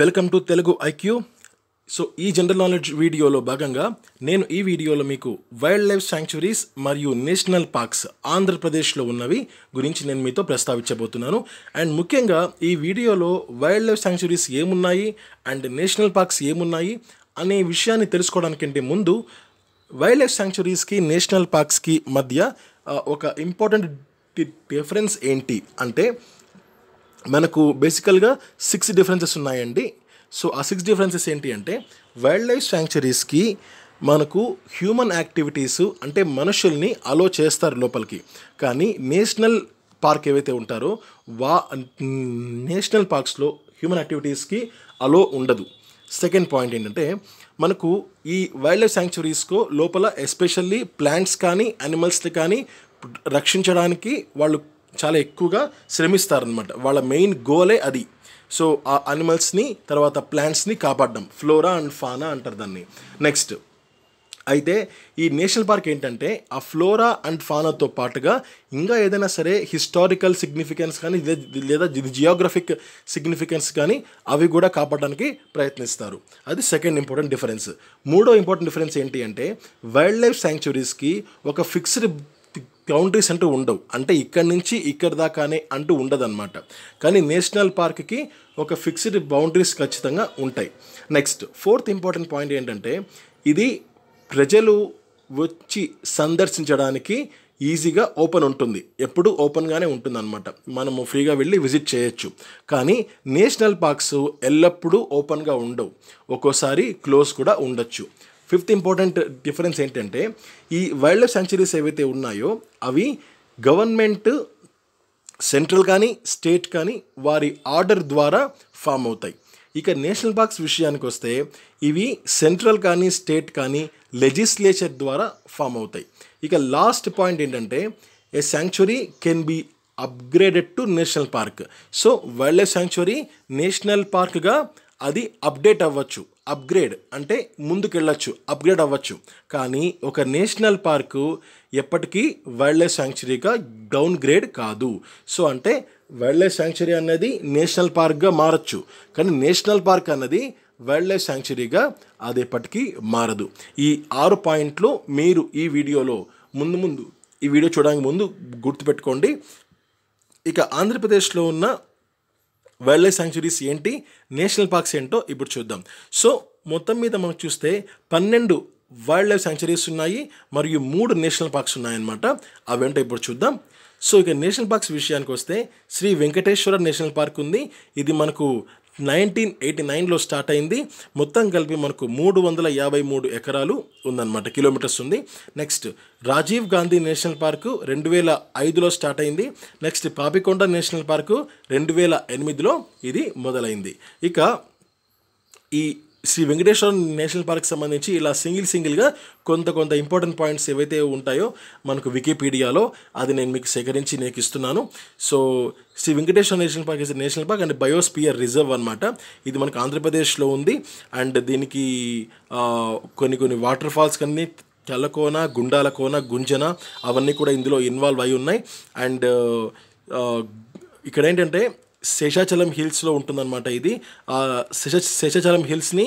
welcome to Telugu IQ so ఈ general knowledge వీడియోలో భాగంగా నేను ఈ వీడియోలో మీకు వైల్డ్ లైఫ్ శాంక్చురీస్ మరియు నేషనల్ పార్క్స్ ఆంధ్రప్రదేశ్లో ఉన్నవి గురించి నేను మీతో ప్రస్తావించబోతున్నాను అండ్ ముఖ్యంగా ఈ వీడియోలో వైల్డ్ లైఫ్ శాంక్చురీస్ ఏమున్నాయి అండ్ నేషనల్ పార్క్స్ ఏమున్నాయి అనే విషయాన్ని తెలుసుకోవడానికంటే ముందు వైల్డ్ లైఫ్ శాంక్చురీస్కి నేషనల్ పార్క్స్కి మధ్య ఒక ఇంపార్టెంట్ డిఫరెన్స్ ఏంటి అంటే మనకు బేసికల్గా సిక్స్ డిఫరెన్సెస్ ఉన్నాయండి సో ఆ సిక్స్ డిఫరెన్సెస్ ఏంటి అంటే వైల్డ్ లైఫ్ శాంక్చరీస్కి మనకు హ్యూమన్ యాక్టివిటీస్ అంటే మనుషుల్ని అలో చేస్తారు లోపలికి కానీ నేషనల్ పార్క్ ఏవైతే ఉంటారో వా నేషనల్ పార్క్స్లో హ్యూమన్ యాక్టివిటీస్కి అలో ఉండదు సెకండ్ పాయింట్ ఏంటంటే మనకు ఈ వైల్డ్ లైఫ్ శాంక్చురీస్కో లోపల ఎస్పెషల్లీ ప్లాంట్స్ కానీ యానిమల్స్ని కానీ రక్షించడానికి వాళ్ళు చాలా ఎక్కువగా శ్రమిస్తారనమాట వాళ్ళ మెయిన్ గోలే అది సో ఆ అనిమల్స్ని తర్వాత ప్లాంట్స్ని కాపాడడం ఫ్లోరా అండ్ ఫానా అంటారు దాన్ని నెక్స్ట్ అయితే ఈ నేషనల్ పార్క్ ఏంటంటే ఆ ఫ్లోరా అండ్ ఫానాతో పాటుగా ఇంకా ఏదైనా సరే హిస్టారికల్ సిగ్నిఫికెన్స్ కానీ లేదా జియోగ్రఫిక్ సిగ్నిఫికెన్స్ కానీ అవి కూడా కాపాడడానికి ప్రయత్నిస్తారు అది సెకండ్ ఇంపార్టెంట్ డిఫరెన్స్ మూడో ఇంపార్టెంట్ డిఫరెన్స్ ఏంటి అంటే వైల్డ్ లైఫ్ శాంక్చురీస్కి ఒక ఫిక్స్డ్ బౌండరీస్ అంటూ ఉండవు అంటే ఇక్కడి నుంచి ఇక్కడ దాకానే అంటూ ఉండదన్నమాట కానీ నేషనల్ పార్క్కి ఒక ఫిక్స్డ్ బౌండరీస్ ఖచ్చితంగా ఉంటాయి నెక్స్ట్ ఫోర్త్ ఇంపార్టెంట్ పాయింట్ ఏంటంటే ఇది ప్రజలు వచ్చి సందర్శించడానికి ఈజీగా ఓపెన్ ఉంటుంది ఎప్పుడు ఓపెన్గానే ఉంటుందన్నమాట మనము ఫ్రీగా వెళ్ళి విజిట్ చేయొచ్చు కానీ నేషనల్ పార్క్స్ ఎల్లప్పుడూ ఓపెన్గా ఉండవు ఒక్కోసారి క్లోజ్ కూడా ఉండొచ్చు ఫిఫ్త్ ఇంపార్టెంట్ డిఫరెన్స్ ఏంటంటే ఈ వైల్డ్ లైఫ్ సెంచరీస్ ఏవైతే ఉన్నాయో అవి గవర్నమెంట్ సెంట్రల్ కానీ స్టేట్ కానీ వారి ఆర్డర్ ద్వారా ఫామ్ అవుతాయి ఇక నేషనల్ పార్క్స్ విషయానికి వస్తే ఇవి సెంట్రల్ కానీ స్టేట్ కానీ లెజిస్లేచర్ ద్వారా ఫామ్ అవుతాయి ఇక లాస్ట్ పాయింట్ ఏంటంటే a sanctuary can be upgraded to national park so wildlife sanctuary national పార్క్గా అది అప్డేట్ అవ్వచ్చు అప్గ్రేడ్ అంటే ముందుకెళ్ళచ్చు అప్గ్రేడ్ అవ్వచ్చు కానీ ఒక నేషనల్ పార్కు ఎప్పటికీ వైల్డ్ లైఫ్ శాంక్చురీగా డౌన్ గ్రేడ్ కాదు సో అంటే వైల్డ్ లైఫ్ శాంక్చురీ అనేది నేషనల్ పార్క్గా మారచ్చు కానీ నేషనల్ పార్క్ అన్నది వైల్డ్ లైఫ్ శాంక్చురీగా అది ఎప్పటికీ మారదు ఈ ఆరు పాయింట్లు మీరు ఈ వీడియోలో ముందు ముందు ఈ వీడియో చూడడానికి ముందు గుర్తుపెట్టుకోండి ఇక ఆంధ్రప్రదేశ్లో ఉన్న వైల్డ్ లైఫ్ శాంక్చురీస్ ఏంటి నేషనల్ పార్క్స్ ఏంటో ఇప్పుడు చూద్దాం సో మొత్తం మీద మనం చూస్తే పన్నెండు వైల్డ్ లైఫ్ శాంక్చురీస్ ఉన్నాయి మరియు మూడు నేషనల్ పార్క్స్ ఉన్నాయన్నమాట అవేంటో ఇప్పుడు చూద్దాం సో ఇక నేషనల్ పార్క్స్ విషయానికి వస్తే శ్రీ వెంకటేశ్వర నేషనల్ పార్క్ ఉంది ఇది మనకు నైన్టీన్ ఎయిటీ నైన్లో స్టార్ట్ అయింది మొత్తం కలిపి మనకు మూడు వందల యాభై మూడు ఎకరాలు ఉందన్నమాట కిలోమీటర్స్ ఉంది next Rajiv Gandhi national park రెండు వేల ఐదులో స్టార్ట్ అయింది నెక్స్ట్ పాపికొండ నేషనల్ పార్కు రెండు వేల ఎనిమిదిలో ఇది మొదలైంది ఇక ఈ శ్రీ వెంకటేశ్వర నేషనల్ పార్క్ సంబంధించి ఇలా సింగిల్ సింగిల్గా కొంత కొంత ఇంపార్టెంట్ పాయింట్స్ ఏవైతే ఉంటాయో మనకు వికీపీడియాలో అది నేను మీకు సేకరించి నీకు ఇస్తున్నాను so Shri Venkateswara national park national park and biosphere reserve అనమాట ఇది మనకు ఆంధ్రప్రదేశ్లో ఉంది అండ్ దీనికి కొన్ని కొన్ని వాటర్ ఫాల్స్ కన్నీ తెల్లకోన గుండాలకోన గుంజన అవన్నీ కూడా ఇందులో ఇన్వాల్వ్ అయి ఉన్నాయి అండ్ ఇక్కడ ఏంటంటే శేషాచలం హిల్స్లో ఉంటుందన్నమాట ఇది ఆ శేష శేషాచలం హిల్స్ని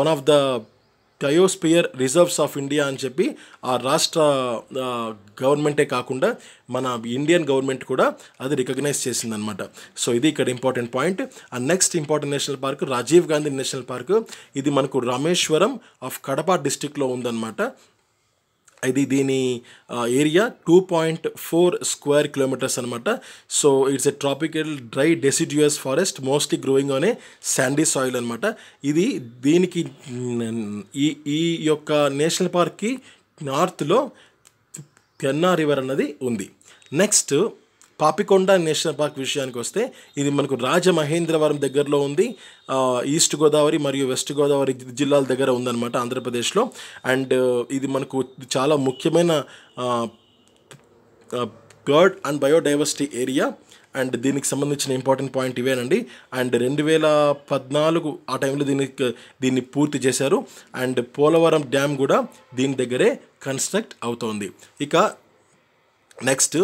one of the biosphere reserves of India అని చెప్పి ఆ రాష్ట్ర గవర్నమెంటే కాకుండా మన ఇండియన్ గవర్నమెంట్ కూడా అది రికగ్నైజ్ చేసిందనమాట సో ఇది ఇక్కడ ఇంపార్టెంట్ పాయింట్ ఆ next important national park Rajiv Gandhi national park ఇది మనకు రామేశ్వరం ఆఫ్ కడప డిస్టిక్లో ఉందన్నమాట ఇది దీని area two point four square kilometres అనమాట so it's a tropical dry deciduous forest mostly growing on a sandy soil అనమాట ఇది దీనికి ఈ ఈ యొక్క నేషనల్ పార్క్కి నార్త్లో పెన్నా రివర్ అన్నది ఉంది నెక్స్ట్ పాపికొండ నేషనల్ పార్క్ విషయానికి వస్తే ఇది మనకు రాజమహేంద్రవరం దగ్గరలో ఉంది ఈస్ట్ గోదావరి మరియు వెస్ట్ గోదావరి జిల్లాల దగ్గర ఉందన్నమాట ఆంధ్రప్రదేశ్లో అండ్ ఇది మనకు చాలా ముఖ్యమైన bird and biodiversity area and దీనికి సంబంధించిన ఇంపార్టెంట్ పాయింట్ ఇవేనండి అండ్ రెండు వేల పద్నాలుగు ఆ టైంలో దీనికి దీన్ని పూర్తి చేశారు అండ్ పోలవరం డ్యామ్ కూడా దీని దగ్గరే కన్స్ట్రక్ట్ అవుతోంది ఇక నెక్స్ట్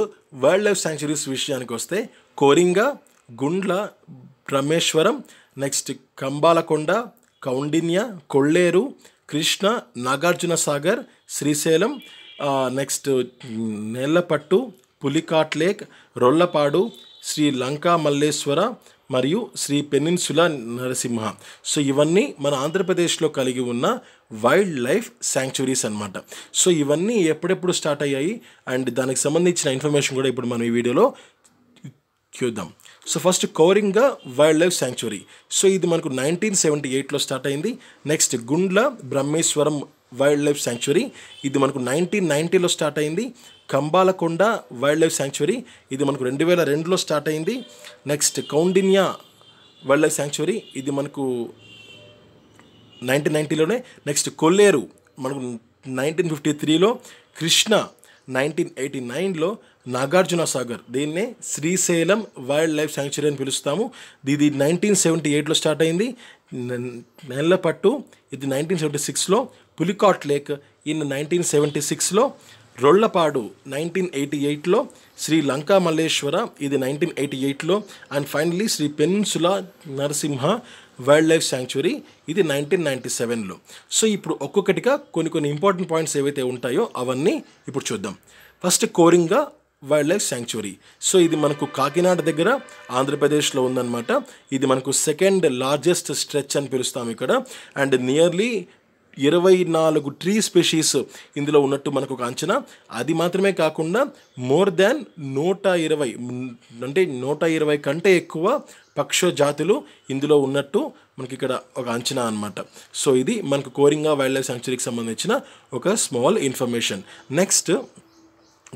వైల్డ్ లైఫ్ శాంక్చురీస్ విషయానికి వస్తే Coringa Gundla Brahmeswaram next Kambalakonda Kaundinya Kolleru Krishna Nagarjuna Sagar Srisailam next Nelapattu Pulicat lake Rollapadu Sri Lanka Malleswara మరియు శ్రీ పెనిన్సులా నరసింహ సో ఇవన్నీ మన ఆంధ్రప్రదేశ్లో కలిగి ఉన్న వైల్డ్ లైఫ్ శాంక్చురీస్ అనమాట సో ఇవన్నీ ఎప్పుడెప్పుడు స్టార్ట్ అయ్యాయి అండ్ దానికి సంబంధించిన ఇన్ఫర్మేషన్ కూడా ఇప్పుడు మనం ఈ వీడియోలో చూద్దాం so first Coringa wildlife sanctuary so ఇది మనకు నైన్టీన్ సెవెంటీ ఎయిట్లో స్టార్ట్ అయింది next Gundla Brahmeswaram wildlife sanctuary ఇది మనకు నైన్టీన్ నైంటీలో స్టార్ట్ అయింది కంబాలకొండ వైల్డ్ లైఫ్ శాంక్చురీ ఇది మనకు రెండు వేల రెండులో స్టార్ట్ అయింది next Kaundinya wildlife sanctuary ఇది మనకు నైన్టీన్ నైంటీలోనే నెక్స్ట్ కొల్లేరు మనకు నైన్టీన్ ఫిఫ్టీ త్రీలో కృష్ణ నైన్టీన్ ఎయిటీ నైన్లో నాగార్జున సాగర్ దీన్నే శ్రీశైలం వైల్డ్ లైఫ్ శాంక్చురీ అని పిలుస్తాము ఇది నైన్టీన్ సెవెంటీ ఎయిట్లో స్టార్ట్ అయింది నెల్లపట్టు ఇది నైన్టీన్ సెవెంటీ సిక్స్లో Pulicat lake in nineteen seventy సిక్స్లో రొళ్లపాడు నైన్టీన్ ఎయిటీ ఎయిట్లో శ్రీ లంకా మల్లేశ్వర ఇది నైన్టీన్ ఎయిటీ ఎయిట్లో and finally Sri Penusila Narasimha wildlife sanctuary ఇది నైన్టీన్ నైంటీ సెవెన్లో సో ఇప్పుడు ఒక్కొక్కటిగా కొన్ని కొన్ని ఇంపార్టెంట్ పాయింట్స్ ఏవైతే ఉంటాయో అవన్నీ ఇప్పుడు చూద్దాం first Coringa wildlife sanctuary so ఇది మనకు కాకినాడ దగ్గర ఆంధ్రప్రదేశ్లో ఉందన్నమాట ఇది మనకు సెకండ్ లార్జెస్ట్ స్ట్రెచ్ అని పిలుస్తాం ఇక్కడ అండ్ నియర్లీ ఇరవై నాలుగు ట్రీ స్పెషీస్ ఇందులో ఉన్నట్టు మనకు ఒక అంచనా అది మాత్రమే కాకుండా మోర్ దాన్ నూట ఇరవై అంటే నూట ఇరవై కంటే ఎక్కువ పక్ష జాతులు ఇందులో ఉన్నట్టు మనకి ఇక్కడ ఒక అంచనా అనమాట సో ఇది మనకు కోరింగా వైల్డ్ లైఫ్ సాంక్చురీకి సంబంధించిన ఒక small information next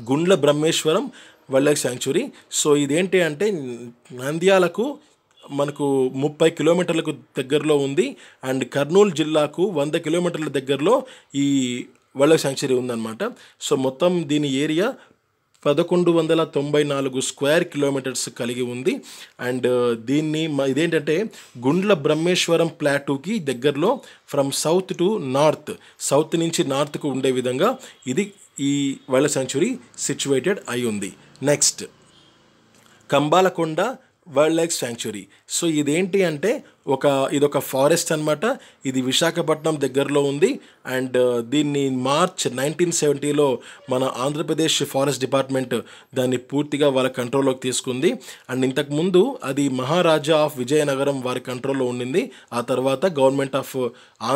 Gundla Brahmeswaram wildlife sanctuary so ఇదేంటి అంటే నంద్యాలకు మనకు ముప్పై కిలోమీటర్లకు దగ్గరలో ఉంది అండ్ కర్నూలు జిల్లాకు వంద కిలోమీటర్ల దగ్గరలో ఈ వెళ్ళ లైఫ్ శాంక్చురీ ఉందన్నమాట సో మొత్తం దీని ఏరియా పదకొండు వందల తొంభై నాలుగు స్క్వేర్ కిలోమీటర్స్ కలిగి ఉంది అండ్ దీన్ని ఇదేంటంటే గుండ్ల బ్రహ్మేశ్వరం ప్లాటూకి దగ్గరలో from south to north south నుంచి నార్త్కు ఉండే విధంగా ఇది ఈ వైల్డ్ సెంచురీ సిచ్యువేటెడ్ అయి ఉంది next Kambalakonda wildlife sanctuary so ఇదేంటి అంటే ఒక ఇదొక ఫారెస్ట్ అనమాట ఇది విశాఖపట్నం దగ్గరలో ఉంది అండ్ uh, దీన్ని మార్చ్ నైన్టీన్ సెవెంటీలో మన ఆంధ్రప్రదేశ్ ఫారెస్ట్ డిపార్ట్మెంట్ దాన్ని పూర్తిగా వాళ్ళ కంట్రోల్లోకి తీసుకుంది అండ్ ఇంతకుముందు అది మహారాజా ఆఫ్ విజయనగరం వారి కంట్రోల్లో ఉండింది ఆ తర్వాత గవర్నమెంట్ ఆఫ్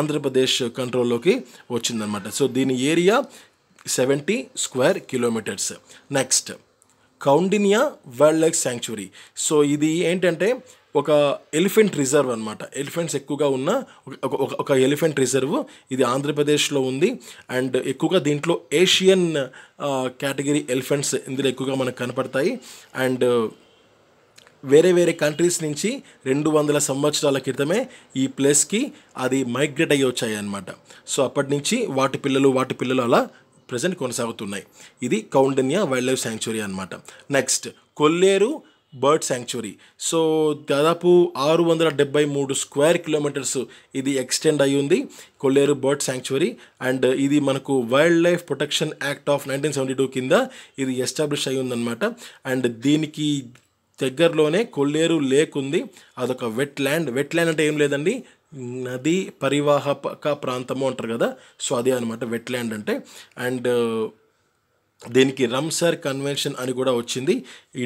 ఆంధ్రప్రదేశ్ కంట్రోల్లోకి వచ్చిందనమాట సో దీని area seventy square kilometres next Kaundinya wildlife sanctuary so ఇది ఏంటంటే ఒక ఎలిఫెంట్ రిజర్వ్ అనమాట ఎలిఫెంట్స్ ఎక్కువగా ఉన్న ఒక ఎలిఫెంట్ రిజర్వ్ ఇది ఆంధ్రప్రదేశ్లో ఉంది అండ్ ఎక్కువగా దీంట్లో ఏషియన్ కేటగిరీ ఎలిఫెంట్స్ ఇందులో ఎక్కువగా మనకు కనపడతాయి అండ్ వేరే వేరే కంట్రీస్ నుంచి రెండు వందల సంవత్సరాల క్రితమే ఈ ప్లేస్కి అది మైగ్రేట్ అయ్యి వచ్చాయి అనమాట సో అప్పటి నుంచి వాటి పిల్లలు వాటి పిల్లలు అలా ప్రజెంట్ కొనసాగుతున్నాయి ఇది కౌండన్య వైల్డ్ లైఫ్ శాంక్చురీ అనమాట next Kolleru bird sanctuary so దాదాపు ఆరు వందల డెబ్బై మూడు స్క్వేర్ కిలోమీటర్స్ ఇది ఎక్స్టెండ్ అయ్యి ఉంది కొల్లేరు బర్డ్ శాంక్చురీ అండ్ ఇది మనకు wildlife protection act of nineteen seventy two కింద ఇది ఎస్టాబ్లిష్ అయ్యి ఉందన్నమాట అండ్ దీనికి దగ్గరలోనే కొల్లేరు లేక్ ఉంది అదొక వెట్ ల్యాండ్ వెట్ ల్యాండ్ అంటే ఏం లేదండి నది పరివాహక ప్రాంతము అంటారు కదా సో అదే అనమాట వెట్ల్యాండ్ అంటే అండ్ దీనికి రమ్సర్ కన్వెన్షన్ అని కూడా వచ్చింది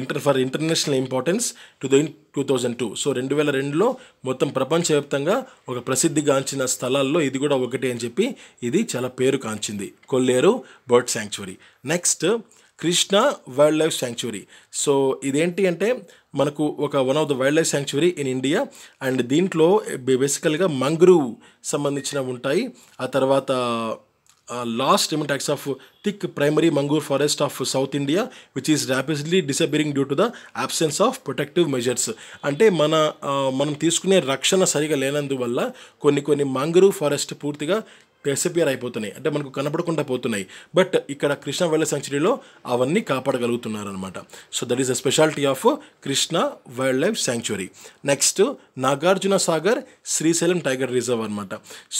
inter for international importance to దైన్ టూ థౌజండ్ టూ సో రెండు వేల రెండులో మొత్తం ప్రపంచవ్యాప్తంగా ఒక ప్రసిద్ధిగాంచిన స్థలాల్లో ఇది కూడా ఒకటి అని చెప్పి ఇది చాలా పేరు కాంచింది Kolleru bird sanctuary next Krishna wildlife sanctuary so ఇదేంటి అంటే మనకు ఒక one of the wildlife sanctuary in India and దీంట్లో బేసికల్గా మంగ్రూవ్ సంబంధించినవి ఉంటాయి ఆ తర్వాత లాస్ట్ ఎమిటాక్స్ of thick primary mangrove forest of south India which is rapidly disappearing due to the absence of protective measures అంటే మన మనం తీసుకునే రక్షణ సరిగా లేనందువల్ల కొన్ని కొన్ని మంగ్రూవ్ ఫారెస్ట్ పూర్తిగా డిసపియర్ అయిపోతున్నాయి అంటే మనకు కనపడకుండా పోతున్నాయి బట్ ఇక్కడ కృష్ణ వైల్డ్ లైఫ్ శాంక్చురీలో అవన్నీ కాపాడగలుగుతున్నారనమాట so that is the speciality of Krishna wildlife sanctuary next Nagarjuna Sagar Srisailam tiger reserve అనమాట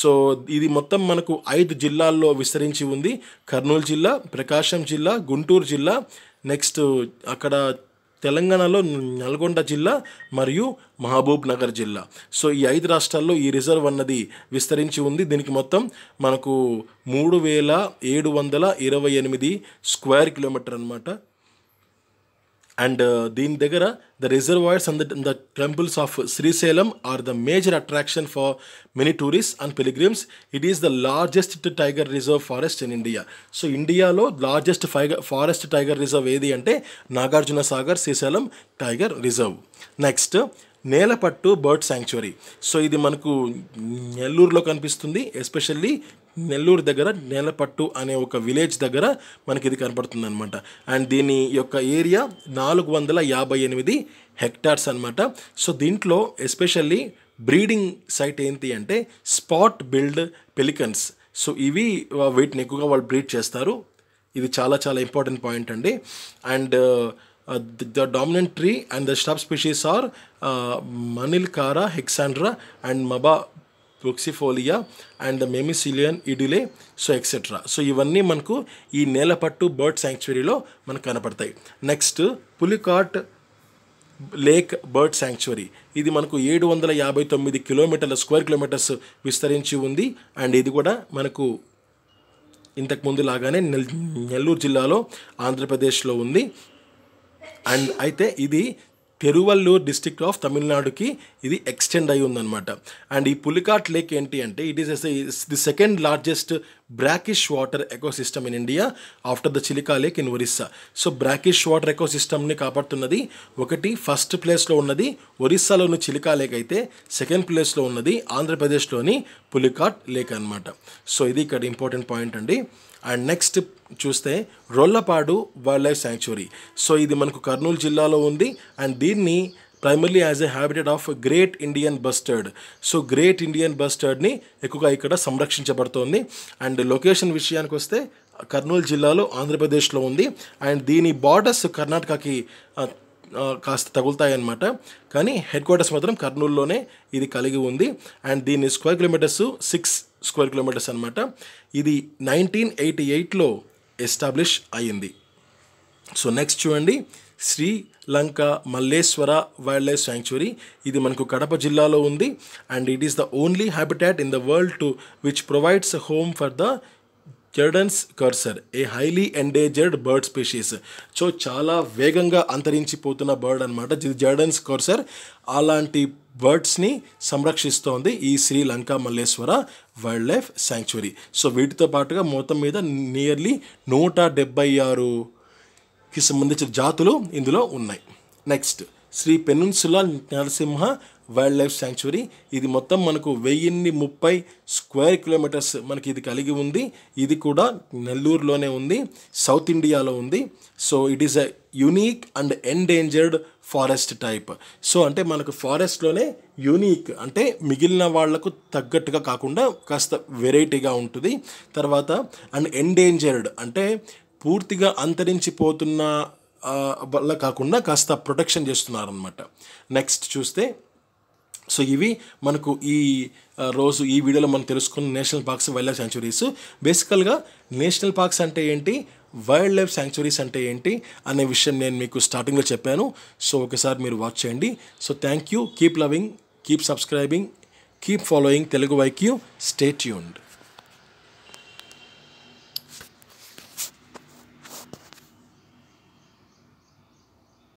సో ఇది మొత్తం మనకు ఐదు జిల్లాల్లో విస్తరించి ఉంది కర్నూలు జిల్లా ప్రకాశం జిల్లా గుంటూరు జిల్లా నెక్స్ట్ అక్కడ తెలంగాణలో నల్గొండ జిల్లా మరియు మహబూబ్ నగర్ జిల్లా సో ఈ ఐదు రాష్ట్రాల్లో ఈ రిజర్వ్ అన్నది విస్తరించి ఉంది దీనికి మొత్తం మనకు మూడు వేల ఏడు వందల ఇరవై ఎనిమిది స్క్వేర్ కిలోమీటర్ అనమాట అండ్ uh, దీని దగ్గర the reservoirs and the temples of Srisailam are the major attraction for many tourist and pilgrims it is the largest tiger reserve forest in India so ఇండియాలో లార్జెస్ట్ ఫైగర్ ఫారెస్ట్ టైగర్ రిజర్వ్ ఏది అంటే Nagarjuna Sagar Srisailam tiger reserve next Nelapattu bird sanctuary so ఇది మనకు నెల్లూరులో కనిపిస్తుంది especially Nellore దగ్గర నేలపట్టు అనే ఒక విలేజ్ దగ్గర మనకి ఇది కనపడుతుంది అనమాట అండ్ దీని యొక్క ఏరియా నాలుగు వందల యాభై ఎనిమిది హెక్టార్స్ అనమాట సో దీంట్లో ఎస్పెషల్లీ బ్రీడింగ్ సైట్ ఏంటి అంటే స్పాట్ బిల్డ్ పెలికన్స్ సో ఇవి వీటిని ఎక్కువగా వాళ్ళు బ్రీడ్ చేస్తారు ఇది చాలా చాలా ఇంపార్టెంట్ పాయింట్ అండి and the dominant tree and the stop species are కారా హెక్సాండ్రా అండ్ మబా ప్రోక్సిఫోలియా అండ్ ద మెమిసిలియన్ ఇడులే సో ఎక్సెట్రా సో ఇవన్నీ మనకు ఈ నేలపట్టు బర్డ్ శాంక్చురీలో మనకు కనపడతాయి next Pulicat lake bird sanctuary ఇది మనకు ఏడు వందల యాభై తొమ్మిది కిలోమీటర్ల స్క్వేర్ కిలోమీటర్స్ విస్తరించి ఉంది అండ్ ఇది కూడా మనకు ఇంతకుముందు లాగానే నెల్ నెల్లూరు జిల్లాలో ఆంధ్రప్రదేశ్లో ఉంది అండ్ అయితే ఇది పెరువల్లూర్ డిస్టిక్ ఆఫ్ తమిళనాడుకి ఇది ఎక్స్టెండ్ అయి ఉందన్నమాట అండ్ ఈ పులికాట్ లేక్ ఏంటి అంటే it is the second largest water ecosystem in India after the Chilika lake in Orissa so brackish water ఎకో సిస్టమ్ని కాపాడుతున్నది ఒకటి ఫస్ట్ ప్లేస్లో ఉన్నది ఒరిస్సాలోని చిలికా లేక్ అయితే సెకండ్ ప్లేస్లో ఉన్నది ఆంధ్రప్రదేశ్లోని పులికాట్ లేక్ అనమాట సో ఇది ఇక్కడ ఇంపార్టెంట్ పాయింట్ అండి అండ్ నెక్స్ట్ చూస్తే Rollapadu wildlife sanctuary so ఇది మనకు కర్నూలు జిల్లాలో ఉంది అండ్ దీన్ని primarily as a habitat of great Indian bustard so great Indian బస్టర్డ్ని ఎక్కువగా ఇక్కడ సంరక్షించబడుతోంది అండ్ లొకేషన్ విషయానికి వస్తే కర్నూలు జిల్లాలో ఆంధ్రప్రదేశ్లో ఉంది అండ్ దీని బార్డర్స్ కర్ణాటకకి కాస్త తగులుతాయన్నమాట కానీ హెడ్ క్వార్టర్స్ మాత్రం కర్నూలులోనే ఇది కలిగి ఉంది అండ్ దీని square kilometres six square kilometres అనమాట ఇది నైన్టీన్ ఎయిటీ ఎయిట్లో ఎస్టాబ్లిష్ అయ్యింది సో నెక్స్ట్ చూడండి Sri Lanka Malleswara wildlife sanctuary ఇది మనకు కడప జిల్లాలో ఉంది and it is the only habitat in the world to which provides home for the Jerdon's courser a highly endangered bird species so చాలా వేగంగా అంతరించిపోతున్న బర్డ్ అనమాట ఇది జర్డన్స్ కర్సర్ అలాంటి బర్డ్స్ని సంరక్షిస్తోంది ఈ Sri Lanka Malleswara wildlife sanctuary so వీటితో పాటుగా మొత్తం మీద నియర్లీ నూట డెబ్బై ఆరు కి సంబంధించిన జాతులు ఇందులో ఉన్నాయి next Sri Penusila Narasimha wildlife sanctuary ఇది మొత్తం మనకు వెయ్యిన్ని ముప్పై స్క్వేర్ కిలోమీటర్స్ మనకి ఇది కలిగి ఉంది ఇది కూడా నెల్లూరులోనే ఉంది సౌత్ ఇండియాలో ఉంది so it is a unique and endangered forest type so అంటే మనకు ఫారెస్ట్లోనే యూనీక్ అంటే మిగిలిన వాళ్లకు తగ్గట్టుగా కాకుండా కాస్త వెరైటీగా ఉంటుంది తర్వాత అండ్ ఎండేంజర్డ్ అంటే పూర్తిగా అంతరించిపోతున్న వల్ల కాకుండా కాస్త ప్రొటెక్షన్ చేస్తున్నారనమాట నెక్స్ట్ చూస్తే సో ఇవి మనకు ఈ రోజు ఈ వీడియోలో మనం తెలుసుకున్న national parks wildlife sanctuaries బేసికల్గా నేషనల్ పార్క్స్ అంటే ఏంటి వైల్డ్ లైఫ్ శాంక్చురీస్ అంటే ఏంటి అనే విషయం నేను మీకు స్టార్టింగ్లో చెప్పాను సో ఒకసారి మీరు వాచ్ చేయండి so thank you keep loving keep subscribing keep following Telugu వైక్యూ స్టేట్ యూండ్